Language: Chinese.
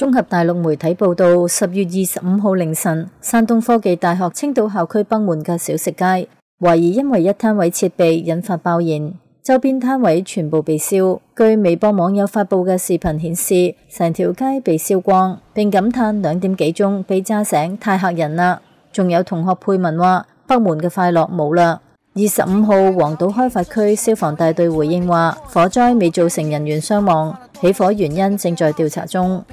综合大陆媒体报道，十月二十五号凌晨，山东科技大学青岛校区北门嘅小食街，怀疑因为一摊位设备引发爆燃，周边摊位全部被烧。据微博网友发布嘅视频显示，成条街被烧光，并感叹两点几钟被揸醒，太吓人啦。仲有同学配文话北门嘅快乐冇啦。二十五号，黄岛开发区消防大队回应话，火灾未造成人员伤亡，起火原因正在调查中。